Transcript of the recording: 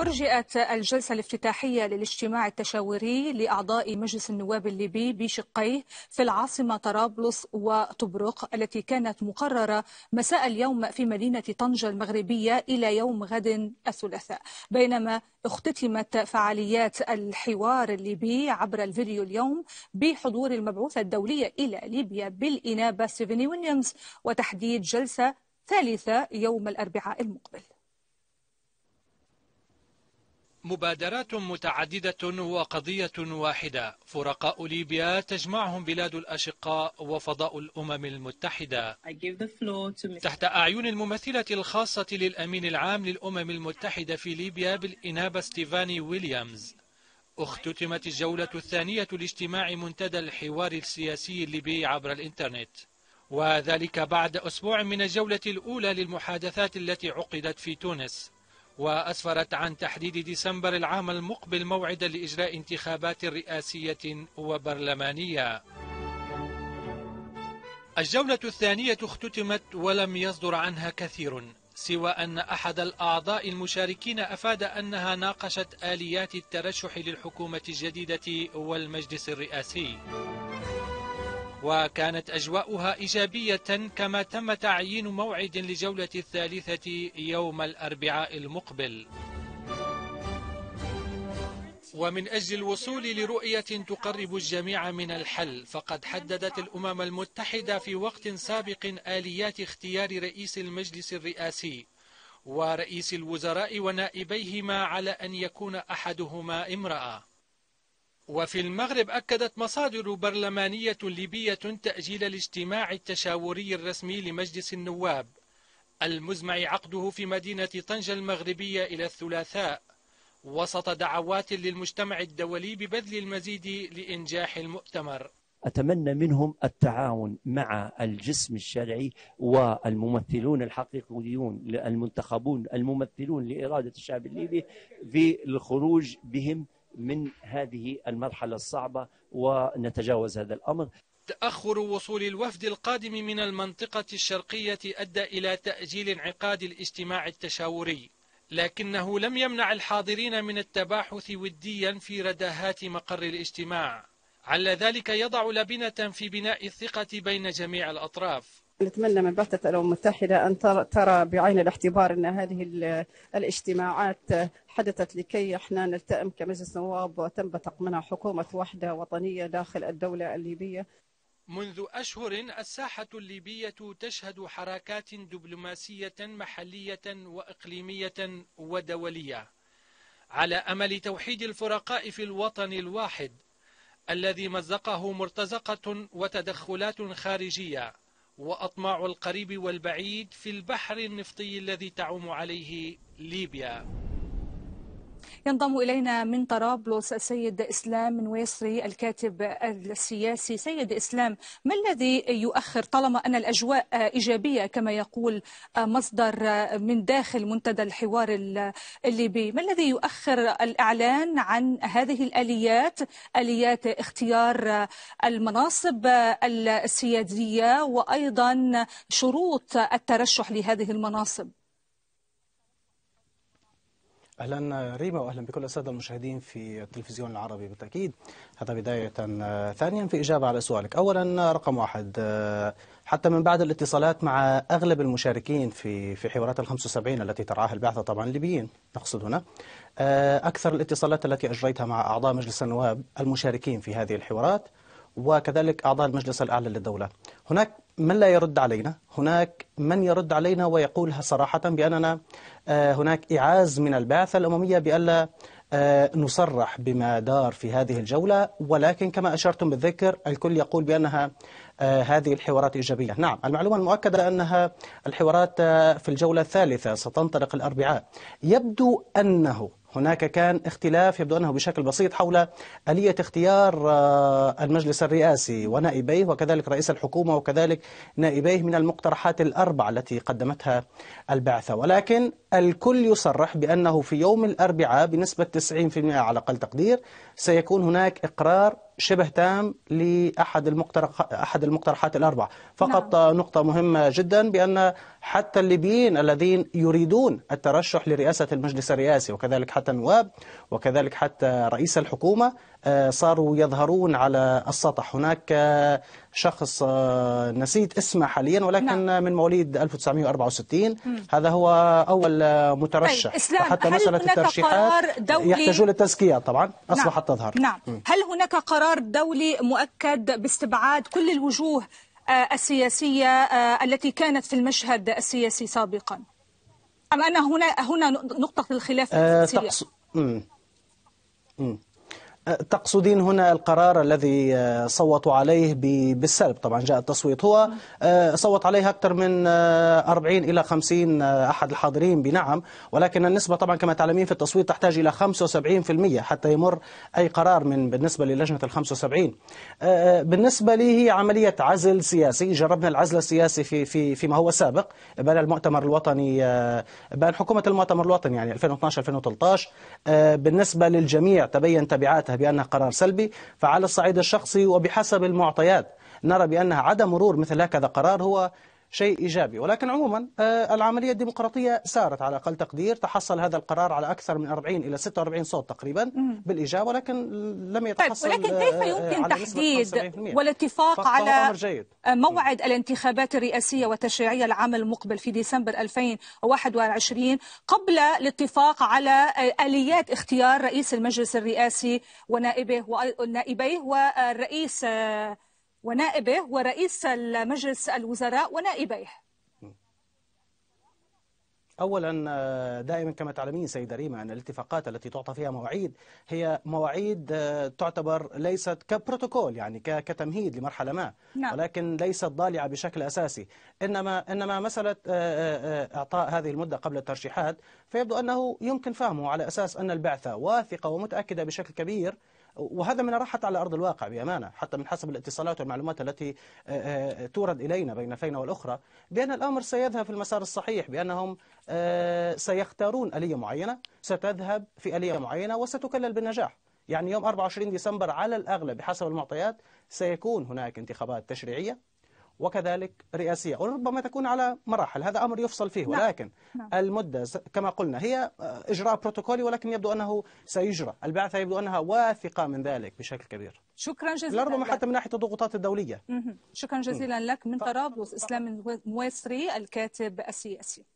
أرجئت الجلسة الافتتاحية للاجتماع التشاوري لأعضاء مجلس النواب الليبي بشقيه في العاصمة طرابلس وطبرق التي كانت مقررة مساء اليوم في مدينة طنجة المغربية إلى يوم غد الثلاثاء بينما اختتمت فعاليات الحوار الليبي عبر الفيديو اليوم بحضور المبعوثة الدولية إلى ليبيا بالإنابة سيفيني ويليامز وتحديد جلسة ثالثة يوم الأربعاء المقبل مبادرات متعددة وقضية واحدة فرقاء ليبيا تجمعهم بلاد الأشقاء وفضاء الأمم المتحدة تحت أعين الممثلة الخاصة للأمين العام للأمم المتحدة في ليبيا بالإنابة ستيفاني ويليامز اختتمت الجولة الثانية لاجتماع منتدى الحوار السياسي الليبي عبر الإنترنت وذلك بعد أسبوع من الجولة الأولى للمحادثات التي عقدت في تونس وأسفرت عن تحديد ديسمبر العام المقبل موعدا لإجراء انتخابات رئاسية وبرلمانية الجولة الثانية اختتمت ولم يصدر عنها كثير سوى أن أحد الأعضاء المشاركين أفاد أنها ناقشت آليات الترشح للحكومة الجديدة والمجلس الرئاسي وكانت أجواؤها إيجابية كما تم تعيين موعد لجولة الثالثة يوم الأربعاء المقبل ومن أجل الوصول لرؤية تقرب الجميع من الحل فقد حددت الأمم المتحدة في وقت سابق آليات اختيار رئيس المجلس الرئاسي ورئيس الوزراء ونائبيهما على أن يكون أحدهما امرأة وفي المغرب أكدت مصادر برلمانية ليبية تأجيل الاجتماع التشاوري الرسمي لمجلس النواب المزمع عقده في مدينة طنجة المغربية إلى الثلاثاء وسط دعوات للمجتمع الدولي ببذل المزيد لإنجاح المؤتمر أتمنى منهم التعاون مع الجسم الشرعي والممثلون الحقيقيون المنتخبون الممثلون لإرادة الشعب الليبي في الخروج بهم من هذه المرحلة الصعبة ونتجاوز هذا الأمر تأخر وصول الوفد القادم من المنطقة الشرقية أدى إلى تأجيل انعقاد الاجتماع التشاوري لكنه لم يمنع الحاضرين من التباحث وديا في رداهات مقر الاجتماع على ذلك يضع لبنة في بناء الثقة بين جميع الأطراف نتمنى من بعثة الأمم المتحدة أن ترى بعين الاعتبار أن هذه الاجتماعات حدثت لكي احنا نلتئم كمجلس نواب وتنبثق منها حكومة وحدة وطنية داخل الدولة الليبية منذ أشهر الساحة الليبية تشهد حركات دبلوماسية محلية وإقليمية ودولية على أمل توحيد الفرقاء في الوطن الواحد الذي مزقه مرتزقة وتدخلات خارجية وأطماع القريب والبعيد في البحر النفطي الذي تعوم عليه ليبيا ينضم إلينا من طرابلس السيد إسلام من الكاتب السياسي سيد إسلام ما الذي يؤخر طالما أن الأجواء إيجابية كما يقول مصدر من داخل منتدى الحوار الليبي ما الذي يؤخر الإعلان عن هذه الآليات آليات اختيار المناصب السيادية وأيضا شروط الترشح لهذه المناصب اهلا ريما واهلا بكل الساده المشاهدين في التلفزيون العربي بالتاكيد هذا بدايه ثانيا في اجابه على سؤالك اولا رقم واحد حتى من بعد الاتصالات مع اغلب المشاركين في في حوارات ال 75 التي ترعاها البعثه طبعا الليبيين نقصد هنا آه، اكثر الاتصالات التي اجريتها مع اعضاء مجلس النواب المشاركين في هذه الحوارات وكذلك اعضاء المجلس الاعلى للدوله هناك من لا يرد علينا هناك من يرد علينا ويقولها صراحة بأننا آه، هناك إعاز من البعثة الأممية بألا آه، نصرح بما دار في هذه الجولة ولكن كما أشرتم بالذكر الكل يقول بأنها آه، هذه الحوارات إيجابية نعم المعلومة المؤكدة أنها الحوارات في الجولة الثالثة ستنطلق الأربعاء يبدو أنه هناك كان اختلاف يبدو أنه بشكل بسيط حول آلية اختيار آه، المجلس الرئاسي ونائبيه وكذلك رئيس الحكومة وكذلك نائبيه من المقترحات الأربع التي قدمتها البعثة ولكن الكل يصرح بأنه في يوم الأربعاء بنسبة 90% على أقل تقدير سيكون هناك إقرار شبه تام لأحد المقترح أحد المقترحات الأربعة فقط نعم. نقطة مهمة جدا بأن حتى الليبيين الذين يريدون الترشح لرئاسة المجلس الرئاسي وكذلك حتى النواب وكذلك حتى رئيس الحكومة آه، صاروا يظهرون على السطح هناك آه، شخص آه، نسيت اسمه حاليا ولكن نعم. من مواليد 1964 م. هذا هو أول المترشح طيب، حتى مسألة الترشيحات يحتاجون للتزكية طبعا أصبحت نعم. تظهر نعم هل هناك قرار دولي مؤكد باستبعاد كل الوجوه آه، السياسية آه، التي كانت في المشهد السياسي سابقا أم أن هنا هنا نقطة الخلاف آه تقص... تقصدين هنا القرار الذي آه، صوتوا عليه بالسلب طبعا جاء التصويت هو آه، صوت عليه أكثر من 40 آه، إلى 50 أحد الحاضرين بنعم ولكن النسبة طبعا كما تعلمين في التصويت تحتاج إلى 75% حتى يمر أي قرار من بالنسبة للجنة ال 75 بالنسبة لي هي عملية عزل سياسي جربنا العزل السياسي في في فيما هو سابق بين المؤتمر الوطني بين حكومة المؤتمر الوطني يعني 2012 2013 بالنسبة للجميع تبين تبعاتها بأنها قرار سلبي فعلى الصعيد الشخصي وبحسب المعطيات نرى بأنها عدم مرور مثل هكذا قرار هو شيء إيجابي ولكن عموما آه، العملية الديمقراطية سارت على أقل تقدير تحصل هذا القرار على أكثر من 40 إلى 46 صوت تقريبا بالإيجاب ولكن لم يتحصل طيب ولكن كيف آه، يمكن تحديد والاتفاق على آه، موعد الانتخابات الرئاسية والتشريعية العام المقبل في ديسمبر 2021 قبل الاتفاق على آليات اختيار رئيس المجلس الرئاسي ونائبه ونائبيه والرئيس ونائبه ورئيس مجلس الوزراء ونائبيه اولا آه، دائما كما تعلمين سيده ريما ان الاتفاقات التي تعطى فيها مواعيد هي مواعيد آه، تعتبر ليست كبروتوكول يعني كتمهيد لمرحله ما نعم. ولكن ليست ضالعه بشكل اساسي انما انما مساله آه، اعطاء هذه المده قبل الترشيحات فيبدو انه يمكن فهمه على اساس ان البعثه واثقه ومتاكده بشكل كبير وهذا من راحت على أرض الواقع بأمانة حتى من حسب الاتصالات والمعلومات التي آه، آه، تورد إلينا بين فينا والأخرى بأن الأمر سيذهب في المسار الصحيح بأنهم آه، سيختارون آلية معينة ستذهب في آلية معينة وستكلل بالنجاح يعني يوم 24 ديسمبر على الأغلب بحسب المعطيات سيكون هناك انتخابات تشريعية وكذلك رئاسية وربما تكون على مراحل هذا أمر يفصل فيه نعم، ولكن نعم. المدة كما قلنا هي آه، إجراء بروتوكولي ولكن يبدو أنه سيجرى البعثة يبدو أنها واثقة من ذلك بشكل كبير شكرا جزيلا لربما حتى من ناحية الضغوطات الدولية شكرا جزيلا لك من طرابلس إسلام المويسري الكاتب السياسي